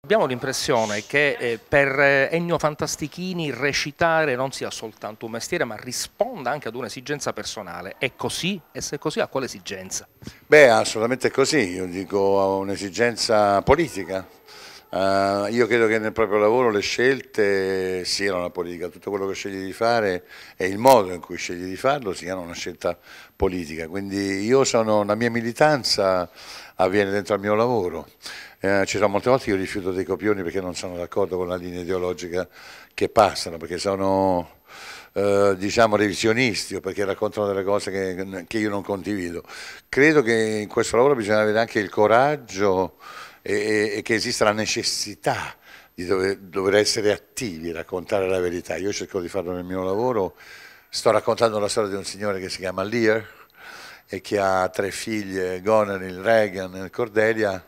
Abbiamo l'impressione che eh, per eh, Ennio Fantastichini recitare non sia soltanto un mestiere ma risponda anche ad un'esigenza personale. È così? E se è così a quale esigenza? Beh assolutamente così, io dico a un'esigenza politica Uh, io credo che nel proprio lavoro le scelte siano una politica, tutto quello che scegli di fare e il modo in cui scegli di farlo siano una scelta politica, quindi io sono, la mia militanza avviene dentro al mio lavoro, eh, ci sono molte volte che io rifiuto dei copioni perché non sono d'accordo con la linea ideologica che passano, perché sono... Eh, diciamo revisionisti o perché raccontano delle cose che, che io non condivido. Credo che in questo lavoro bisogna avere anche il coraggio e, e che esista la necessità di dover, dover essere attivi, raccontare la verità. Io cerco di farlo nel mio lavoro, sto raccontando la storia di un signore che si chiama Lear e che ha tre figlie, Goneril, Reagan e Cordelia,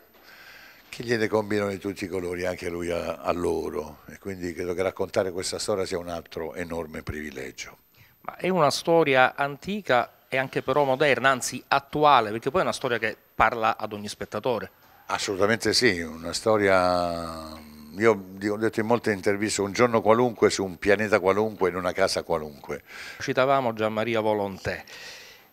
che gliene combinano di tutti i colori, anche lui a, a loro. E quindi credo che raccontare questa storia sia un altro enorme privilegio. Ma è una storia antica e anche però moderna, anzi attuale, perché poi è una storia che parla ad ogni spettatore. Assolutamente sì, una storia, io ho detto in molte interviste, un giorno qualunque su un pianeta qualunque, in una casa qualunque. Citavamo Gianmaria Volontè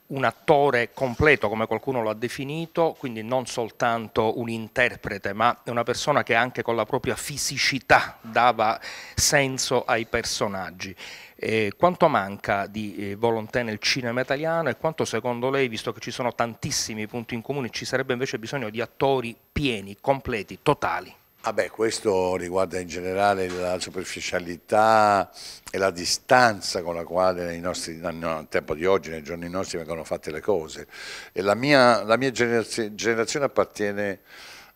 un attore completo, come qualcuno lo ha definito, quindi non soltanto un interprete, ma una persona che anche con la propria fisicità dava senso ai personaggi. Eh, quanto manca di eh, volontà nel cinema italiano e quanto secondo lei, visto che ci sono tantissimi punti in comune, ci sarebbe invece bisogno di attori pieni, completi, totali? Vabbè, ah questo riguarda in generale la superficialità e la distanza con la quale nei nostri, nel tempo di oggi, nei giorni nostri vengono fatte le cose. La mia, la mia, generazione appartiene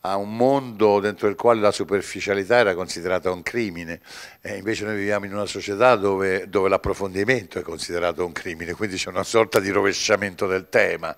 a un mondo dentro il quale la superficialità era considerata un crimine e invece noi viviamo in una società dove, dove l'approfondimento è considerato un crimine, quindi c'è una sorta di rovesciamento del tema.